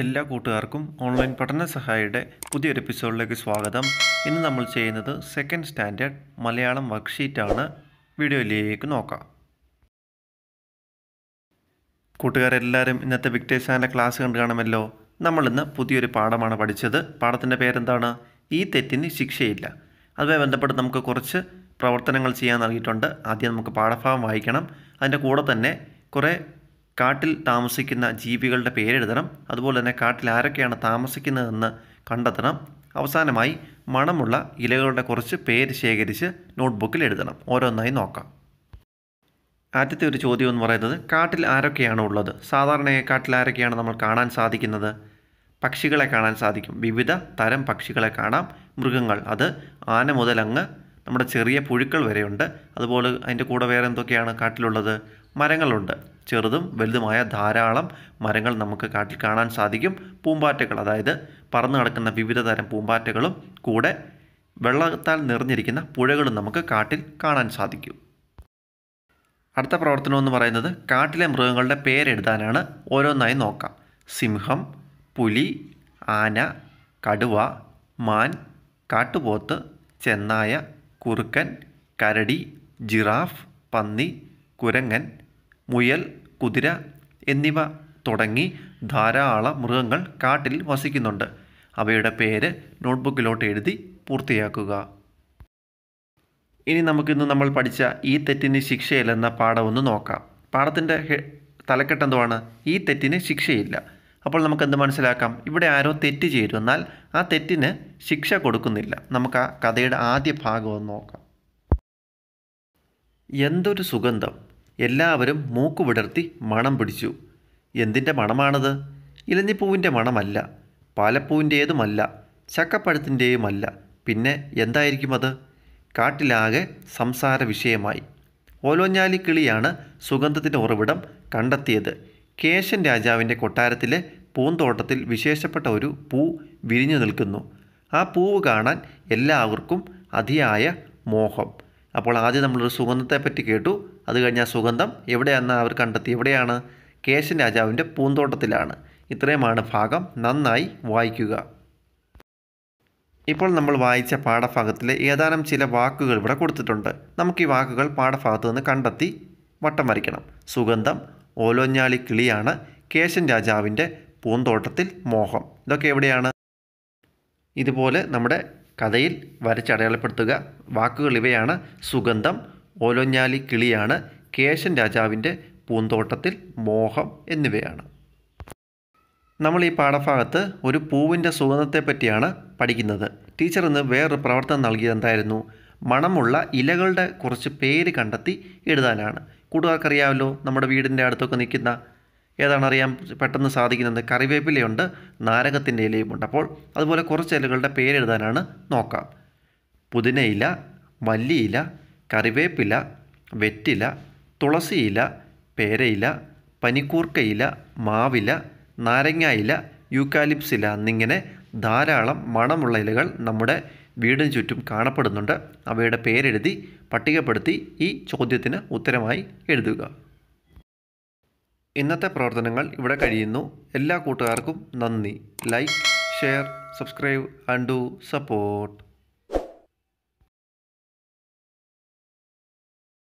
എല്ലാ കൂട്ടുകാർക്കും ഓൺലൈൻ പഠന സഹായിയുടെ പുതിയൊരു എപ്പിസോഡിലേക്ക് സ്വാഗതം ഇന്ന് നമ്മൾ ചെയ്യുന്നത് സെക്കൻഡ് സ്റ്റാൻഡേർഡ് മലയാളം വർക്ക്ഷീറ്റാണ് വീഡിയോയിലേക്ക് നോക്കാം കൂട്ടുകാരെല്ലാവരും ഇന്നത്തെ വിക്ടേഴ്സാൻ്റെ ക്ലാസ് കണ്ടു കാണുമല്ലോ നമ്മളിന്ന് പുതിയൊരു പാഠമാണ് പഠിച്ചത് പാഠത്തിൻ്റെ പേരെന്താണ് ഈ തെറ്റിന് ശിക്ഷയില്ല അതുമായി ബന്ധപ്പെട്ട് നമുക്ക് കുറച്ച് പ്രവർത്തനങ്ങൾ ചെയ്യാൻ നൽകിയിട്ടുണ്ട് ആദ്യം നമുക്ക് പാഠഭാഗം വായിക്കണം അതിൻ്റെ കൂടെ തന്നെ കുറേ കാട്ടിൽ താമസിക്കുന്ന ജീവികളുടെ പേരെഴുതണം അതുപോലെ തന്നെ കാട്ടിൽ ആരൊക്കെയാണ് താമസിക്കുന്നതെന്ന് കണ്ടെത്തണം അവസാനമായി മണമുള്ള ഇലകളുടെ കുറച്ച് പേര് ശേഖരിച്ച് നോട്ട്ബുക്കിൽ എഴുതണം ഓരോന്നായി നോക്കാം ആദ്യത്തെ ഒരു ചോദ്യം എന്ന് പറയുന്നത് കാട്ടിൽ ആരൊക്കെയാണ് ഉള്ളത് സാധാരണയായി കാട്ടിൽ ആരൊക്കെയാണ് നമ്മൾ കാണാൻ സാധിക്കുന്നത് പക്ഷികളെ കാണാൻ സാധിക്കും വിവിധ തരം പക്ഷികളെ കാണാം മൃഗങ്ങൾ അത് ആന മുതൽ അങ്ങ് നമ്മുടെ ചെറിയ പുഴുക്കൾ വരെയുണ്ട് അതുപോലെ അതിൻ്റെ കൂടെ വേറെ എന്തൊക്കെയാണ് കാട്ടിലുള്ളത് മരങ്ങളുണ്ട് ചെറുതും വലുതുമായ ധാരാളം മരങ്ങൾ നമുക്ക് കാട്ടിൽ കാണാൻ സാധിക്കും പൂമ്പാറ്റകൾ അതായത് പറന്നു നടക്കുന്ന വിവിധ തരം പൂമ്പാറ്റകളും കൂടെ വെള്ളത്താൽ നിറഞ്ഞിരിക്കുന്ന പുഴകളും നമുക്ക് കാട്ടിൽ കാണാൻ സാധിക്കും അടുത്ത പ്രവർത്തനം എന്ന് പറയുന്നത് കാട്ടിലെ മൃഗങ്ങളുടെ പേരെഴുതാനാണ് ഓരോന്നായി നോക്കാം സിംഹം പുലി ആന കടുവ മാൻ കാട്ടുപോത്ത് ചെന്നായ കുറുക്കൻ കരടി ജിറാഫ് പന്നി കുരങ്ങൻ മുയൽ കുതിര എന്നിവ തുടങ്ങി ധാരാളം മൃഗങ്ങൾ കാട്ടിൽ വസിക്കുന്നുണ്ട് അവയുടെ പേര് നോട്ട്ബുക്കിലോട്ട് എഴുതി പൂർത്തിയാക്കുക ഇനി നമുക്കിന്ന് നമ്മൾ പഠിച്ച ഈ തെറ്റിന് ശിക്ഷയില്ലെന്ന പാഠമൊന്ന് നോക്കാം പാഠത്തിൻ്റെ എന്തുവാണ് ഈ തെറ്റിന് ശിക്ഷയില്ല അപ്പോൾ നമുക്കെന്ത് മനസ്സിലാക്കാം ഇവിടെ ആരോ തെറ്റ് ചെയ്തു എന്നാൽ ആ തെറ്റിന് ശിക്ഷ കൊടുക്കുന്നില്ല നമുക്ക് ആ കഥയുടെ ആദ്യ ഭാഗം ഒന്ന് നോക്കാം എന്തൊരു സുഗന്ധം എല്ലാവരും മൂക്ക് വിടർത്തി മണം പിടിച്ചു എന്തിൻ്റെ മണമാണത് ഇലഞ്ഞിപ്പൂവിൻ്റെ മണമല്ല പാലപ്പൂവിൻ്റേതുമല്ല ചക്കപ്പഴത്തിൻ്റെയുമല്ല പിന്നെ എന്തായിരിക്കും അത് കാട്ടിലാകെ സംസാര വിഷയമായി ഓലോഞ്ഞാലി കിളിയാണ് സുഗന്ധത്തിൻ്റെ ഉറവിടം കണ്ടെത്തിയത് കേശൻ രാജാവിൻ്റെ കൊട്ടാരത്തിലെ പൂന്തോട്ടത്തിൽ വിശേഷപ്പെട്ട ഒരു പൂ വിരിഞ്ഞു നിൽക്കുന്നു ആ പൂവ് കാണാൻ എല്ലാവർക്കും അതിയായ മോഹം അപ്പോൾ ആദ്യം നമ്മളൊരു സുഗന്ധത്തെപ്പറ്റി കേട്ടു അത് കഴിഞ്ഞ് ആ സുഗന്ധം എവിടെയാണ് അവർ കണ്ടെത്തി എവിടെയാണ് കേശൻ രാജാവിൻ്റെ പൂന്തോട്ടത്തിലാണ് ഇത്രയുമാണ് ഭാഗം നന്നായി വായിക്കുക ഇപ്പോൾ നമ്മൾ വായിച്ച പാഠഭാഗത്തിലെ ഏതാനും ചില വാക്കുകൾ ഇവിടെ കൊടുത്തിട്ടുണ്ട് നമുക്ക് ഈ വാക്കുകൾ പാഠഭാഗത്ത് നിന്ന് കണ്ടെത്തി വട്ടം വരയ്ക്കണം സുഗന്ധം ഓലോഞ്ഞാളി കിളിയാണ് കേശൻ രാജാവിൻ്റെ പൂന്തോട്ടത്തിൽ മോഹം ഇതൊക്കെ എവിടെയാണ് ഇതുപോലെ നമ്മുടെ കഥയിൽ വരച്ചടയാളപ്പെടുത്തുക വാക്കുകൾ ഇവയാണ് സുഗന്ധം ഓലോഞ്ഞാലി കിളിയാണ് കേശൻ രാജാവിൻ്റെ പൂന്തോട്ടത്തിൽ മോഹം എന്നിവയാണ് നമ്മൾ ഈ പാഠഭാഗത്ത് ഒരു പൂവിൻ്റെ സുഗന്ധത്തെ പറ്റിയാണ് പഠിക്കുന്നത് ടീച്ചർ ഇന്ന് വേറൊരു പ്രവർത്തനം നൽകിയത് എന്തായിരുന്നു മണമുള്ള ഇലകളുടെ കുറച്ച് പേര് കണ്ടെത്തി എഴുതാനാണ് കൂട്ടുകാർക്കറിയാമല്ലോ നമ്മുടെ വീടിൻ്റെ അടുത്തൊക്കെ നിൽക്കുന്ന ഏതാണറിയാൻ പെട്ടെന്ന് സാധിക്കുന്നത് കറിവേപ്പിലയുണ്ട് നാരകത്തിൻ്റെ ഇലയുമുണ്ട് അപ്പോൾ അതുപോലെ കുറച്ച് ഇലകളുടെ പേരെഴുതാനാണ് നോക്കാം പുതിനയില മല്ലിയില കറിവേപ്പില വെറ്റില തുളസിയില പേരയില പനിക്കൂർക്കയില മാവില യൂക്കാലിപ്സ് യൂക്കാലിപ്സില എന്നിങ്ങനെ ധാരാളം മണമുള്ള ഇലകൾ നമ്മുടെ വീടിന് ചുറ്റും കാണപ്പെടുന്നുണ്ട് അവയുടെ പേരെഴുതി പട്ടികപ്പെടുത്തി ഈ ചോദ്യത്തിന് ഉത്തരമായി എഴുതുക ഇന്നത്തെ പ്രവർത്തനങ്ങൾ ഇവിടെ കഴിയുന്നു എല്ലാ കൂട്ടുകാർക്കും നന്ദി like share subscribe and do support